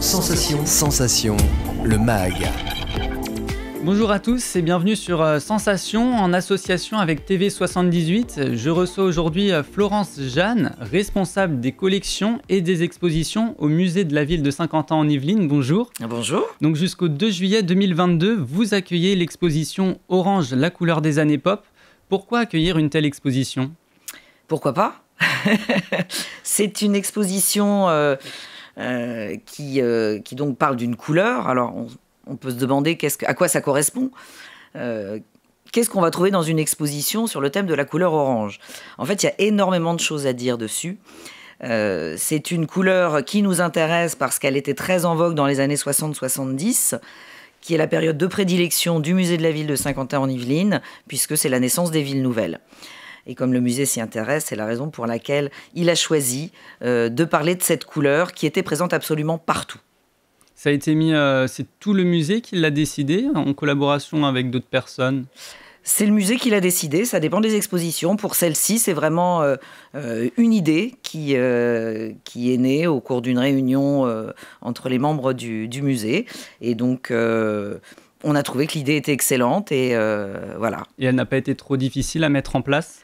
Sensation. Sensation, le MAG. Bonjour à tous et bienvenue sur euh, Sensation en association avec TV78. Je reçois aujourd'hui euh, Florence Jeanne, responsable des collections et des expositions au musée de la ville de Saint-Quentin en Yvelines. Bonjour. Bonjour. Donc jusqu'au 2 juillet 2022, vous accueillez l'exposition Orange, la couleur des années pop. Pourquoi accueillir une telle exposition Pourquoi pas C'est une exposition euh, euh, euh, qui, donc parle d'une couleur. Alors on, peut se demander à quoi ça correspond. Euh, qu'est-ce qu'on va trouver dans une exposition sur le thème de la couleur orange En fait, il y a énormément de choses à dire dessus. C'est une couleur qui nous intéresse parce qu'elle était très en vogue dans les années 60-70 qui est la période de prédilection du musée de la ville de Saint-Quentin en Yvelines, puisque c'est la naissance des villes nouvelles. Et comme le musée s'y intéresse, c'est la raison pour laquelle il a choisi euh, de parler de cette couleur qui était présente absolument partout. Ça a été mis, euh, c'est tout le musée qui l'a décidé en collaboration avec d'autres personnes c'est le musée qui l'a décidé, ça dépend des expositions. Pour celle-ci, c'est vraiment euh, une idée qui, qui est née au cours d'une réunion entre les membres du, du musée. Et donc, on a trouvé que l'idée était excellente et euh, voilà. Et elle n'a pas été trop difficile à mettre en place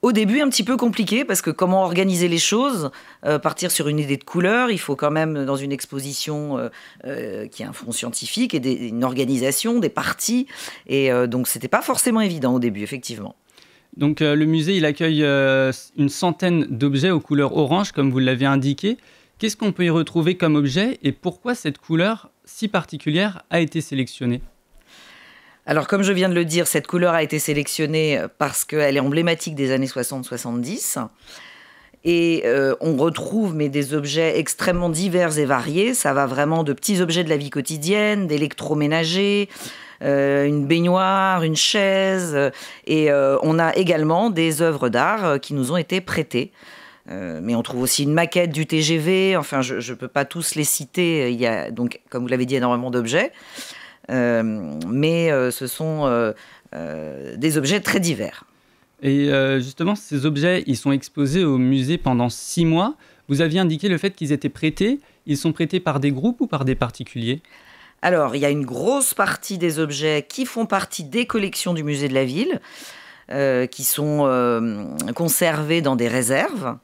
au début, un petit peu compliqué parce que comment organiser les choses, euh, partir sur une idée de couleur, il faut quand même dans une exposition euh, qui a un fond scientifique et une organisation, des parties, et donc c'était pas forcément évident au début, effectivement. Donc le musée, il accueille une centaine d'objets aux couleurs orange, comme vous l'avez indiqué. Qu'est-ce qu'on peut y retrouver comme objet et pourquoi cette couleur si particulière a été sélectionnée alors comme je viens de le dire, cette couleur a été sélectionnée euh, parce qu'elle est emblématique des années 60-70. Et euh, on retrouve mais des objets extrêmement divers et variés. Ça va vraiment de petits objets de la vie quotidienne, d'électroménagers, euh, une baignoire, une chaise. Et on a également des œuvres d'art qui nous ont été prêtées. mais on trouve aussi une maquette du TGV. Enfin, je ne peux pas tous les citer. Il y a donc, comme vous l'avez dit, énormément d'objets. Euh, mais euh, ce sont euh, des objets très divers. Et justement, ces objets, ils sont exposés au musée pendant six mois. Vous aviez indiqué le fait qu'ils étaient prêtés. Ils sont prêtés par des groupes ou par des particuliers Alors, il y a une grosse partie des objets qui font partie des collections du musée de la ville, qui sont conservés dans des réserves.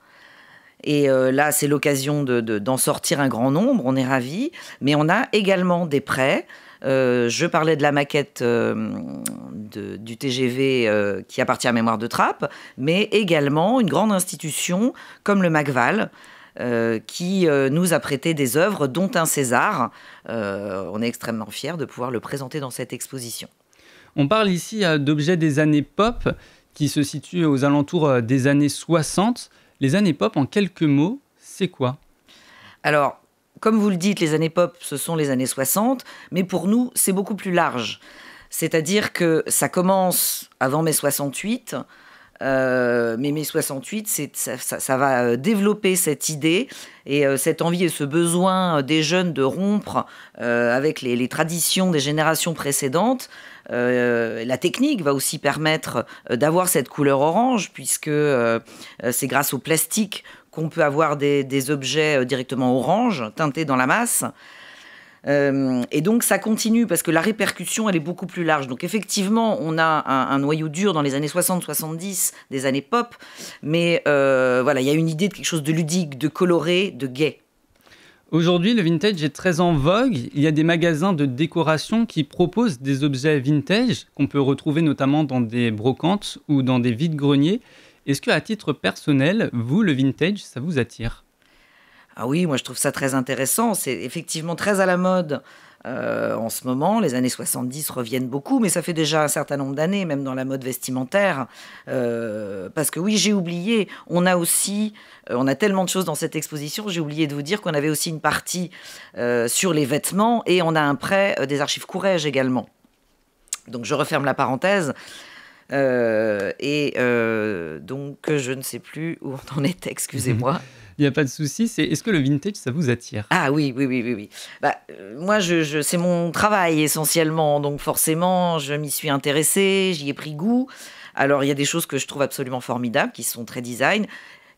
Et là, c'est l'occasion d'en sortir un grand nombre, on est ravis. Mais on a également des prêts euh, je parlais de la maquette euh, du TGV euh, qui appartient à Mémoire de Trappe, mais également une grande institution comme le MacVal. qui nous a prêté des œuvres, dont un César. on est extrêmement fiers de pouvoir le présenter dans cette exposition. On parle ici d'objets des années pop qui se situent aux alentours des années 60. Les années pop, en quelques mots, c'est quoi Alors, comme vous le dites, les années pop, ce sont les années 60, mais pour nous, c'est beaucoup plus large. C'est-à-dire que ça commence avant mai 68, euh, mais mai 68, ça, ça, va euh, développer cette idée et euh, cette envie et ce besoin des jeunes de rompre avec les, traditions des générations précédentes. la technique va aussi permettre d'avoir cette couleur orange, puisque c'est grâce au plastique qu'on peut avoir des, objets euh, directement orange, teintés dans la masse. Euh, et donc ça continue parce que la répercussion, elle est beaucoup plus large. Donc effectivement, on a un, noyau dur dans les années 60-70, des années pop, mais euh, voilà, il y a une idée de quelque chose de ludique, de coloré, de gay. Aujourd'hui, le vintage est très en vogue. Il y a des magasins de décoration qui proposent des objets vintage qu'on peut retrouver notamment dans des brocantes ou dans des vides-greniers. Est-ce que à titre personnel, vous, le vintage, ça vous attire ah oui, moi je trouve ça très intéressant. C'est effectivement très à la mode euh, en ce moment. Les années 70 reviennent beaucoup, mais ça fait déjà un certain nombre d'années, même dans la mode vestimentaire. Euh, parce que oui, j'ai oublié, on a aussi, euh, on a tellement de choses dans cette exposition, j'ai oublié de vous dire qu'on avait aussi une partie sur les vêtements et on a un prêt des archives Courrèges également. Donc je referme la parenthèse. Euh, et euh, donc, je ne sais plus où on en est, excusez-moi. Il n'y a pas de souci. C'est est-ce que le vintage ça vous attire Ah oui, oui, oui, oui, oui. Bah, euh, moi, je, c'est mon travail essentiellement, donc forcément, je m'y suis intéressée, j'y ai pris goût. Alors, il y a des choses que je trouve absolument formidables, qui sont très design.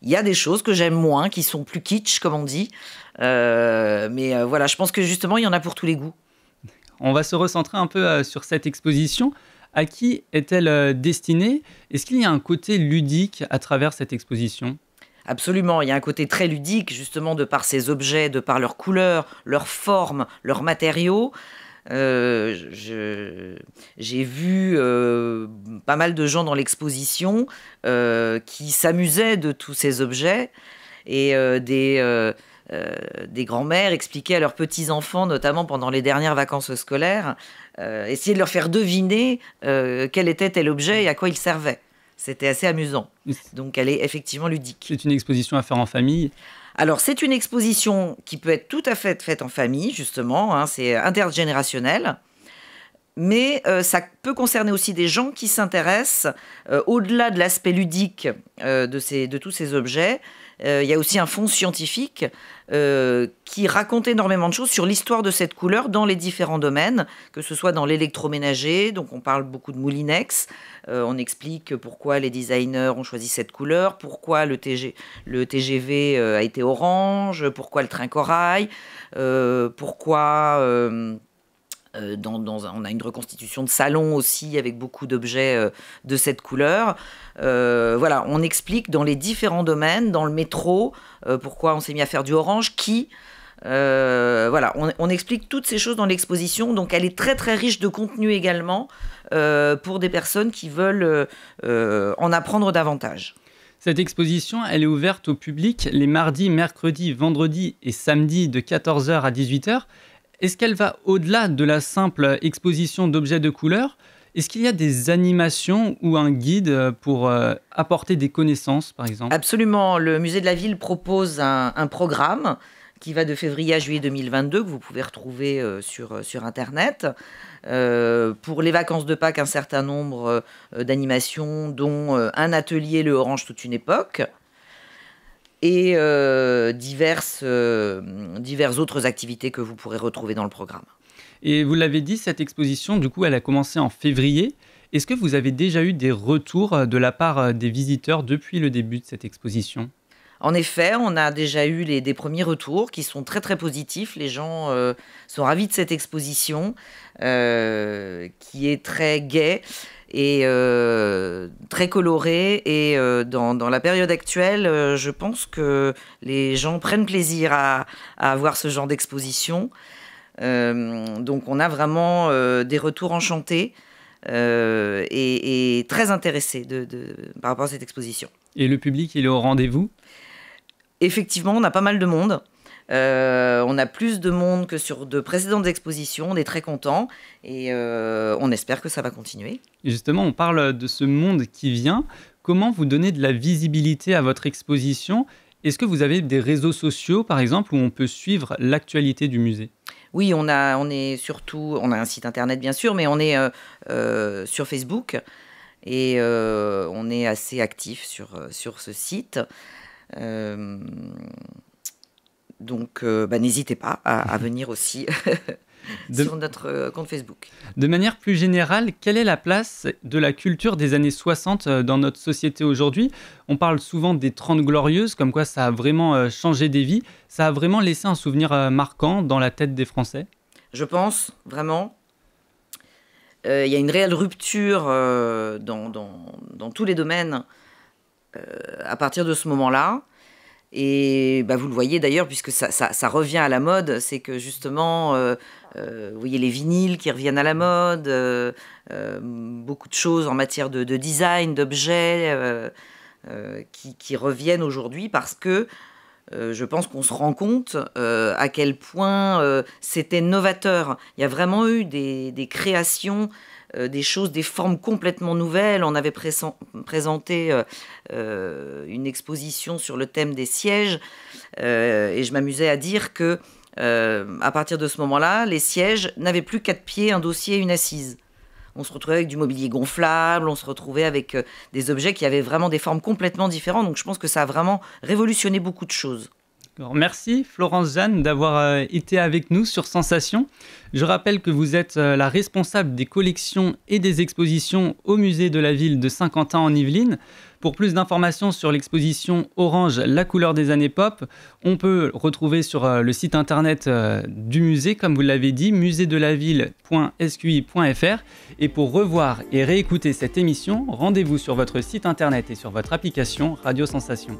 Il y a des choses que j'aime moins, qui sont plus kitsch, comme on dit. mais voilà, je pense que justement, il y en a pour tous les goûts. On va se recentrer un peu sur cette exposition. À qui est-elle euh, destinée Est-ce qu'il y a un côté ludique à travers cette exposition Absolument, il y a un côté très ludique justement de par ces objets, de par leurs couleurs, leurs formes, leurs matériaux. Euh, j'ai vu euh, pas mal de gens dans l'exposition qui s'amusaient de tous ces objets et des, euh, des grands-mères expliquaient à leurs petits-enfants, notamment pendant les dernières vacances scolaires, euh, essayer de leur faire deviner euh, quel était tel objet et à quoi il servait. C'était assez amusant. Donc elle est effectivement ludique. C'est une exposition à faire en famille alors c'est une exposition qui peut être tout à fait faite en famille, justement, hein, c'est intergénérationnel mais ça peut concerner aussi des gens qui s'intéressent au-delà de l'aspect ludique de tous ces objets, il euh, y a aussi un fonds scientifique euh, qui raconte énormément de choses sur l'histoire de cette couleur dans les différents domaines, que ce soit dans l'électroménager, donc on parle beaucoup de Moulinex, euh, on explique pourquoi les designers ont choisi cette couleur, pourquoi le, TGV a été orange, pourquoi le train corail, pourquoi... Euh, on a une reconstitution de salon aussi avec beaucoup d'objets euh, de cette couleur. Euh, voilà, on explique dans les différents domaines, dans le métro, pourquoi on s'est mis à faire du orange, qui. voilà, on, explique toutes ces choses dans l'exposition, donc elle est très très riche de contenu également pour des personnes qui veulent en apprendre davantage. Cette exposition, elle est ouverte au public les mardis, mercredis, vendredis et samedis de 14h à 18h. Est-ce qu'elle va au-delà de la simple exposition d'objets de couleur est-ce qu'il y a des animations ou un guide euh, pour euh, apporter des connaissances, par exemple Absolument. Le musée de la ville propose un, programme qui va de février à juillet 2022, que vous pouvez retrouver euh, sur, sur Internet. pour les vacances de Pâques, un certain nombre d'animations, dont un atelier Le Orange toute une époque, et euh, diverses, euh, diverses autres activités que vous pourrez retrouver dans le programme. Et vous l'avez dit, cette exposition, du coup, elle a commencé en février. Est-ce que vous avez déjà eu des retours de la part euh, des visiteurs depuis le début de cette exposition en effet, on a déjà eu des premiers retours qui sont très très positifs. Les gens sont ravis de cette exposition qui est très gaie et euh, très coloré. Et euh, dans, la période actuelle, euh, je pense que les gens prennent plaisir à, avoir ce genre d'exposition. donc on a vraiment des retours enchantés et, très intéressés de, par rapport à cette exposition. Et le public, il est au rendez-vous Effectivement, on a pas mal de monde. Euh, on a plus de monde que sur de précédentes expositions. On est très content et euh, on espère que ça va continuer. justement, on parle de ce monde qui vient. Comment vous donnez de la visibilité à votre exposition Est-ce que vous avez des réseaux sociaux, par exemple, où on peut suivre l'actualité du musée oui, on a, on est surtout, on a un site internet bien sûr, mais on est euh, sur Facebook et on est assez actif sur, sur ce site. Donc, euh, bah, n'hésitez pas à, venir aussi De... sur notre euh, compte Facebook. De manière plus générale, quelle est la place de la culture des années 60 euh, dans notre société aujourd'hui On parle souvent des 30 glorieuses, comme quoi ça a vraiment changé des vies, ça a vraiment laissé un souvenir marquant dans la tête des Français Je pense, vraiment. Il y a une réelle rupture dans, tous les domaines à partir de ce moment-là. Et bah, vous le voyez d'ailleurs, puisque ça, revient à la mode, c'est que justement, euh, euh, vous voyez les vinyles qui reviennent à la mode, euh, beaucoup de choses en matière de, design, d'objets, qui, reviennent aujourd'hui parce que je pense qu'on se rend compte à quel point c'était novateur. Il y a vraiment eu des créations euh, des choses, des formes complètement nouvelles. On avait présenté euh, euh, une exposition sur le thème des sièges et je m'amusais à dire que à partir de ce moment-là, les sièges n'avaient plus quatre pieds, un dossier et une assise. On se retrouvait avec du mobilier gonflable, on se retrouvait avec des objets qui avaient vraiment des formes complètement différentes. Donc je pense que ça a vraiment révolutionné beaucoup de choses. Merci Florence Jeanne d'avoir euh, été avec nous sur Sensation. Je rappelle que vous êtes euh, la responsable des collections et des expositions au musée de la ville de Saint-Quentin en Yvelines. Pour plus d'informations sur l'exposition Orange, la couleur des années pop, on peut retrouver sur euh, le site internet du musée, comme vous l'avez dit, musédelaville.sqi.fr. Et pour revoir et réécouter cette émission, rendez-vous sur votre site internet et sur votre application Radio Sensation.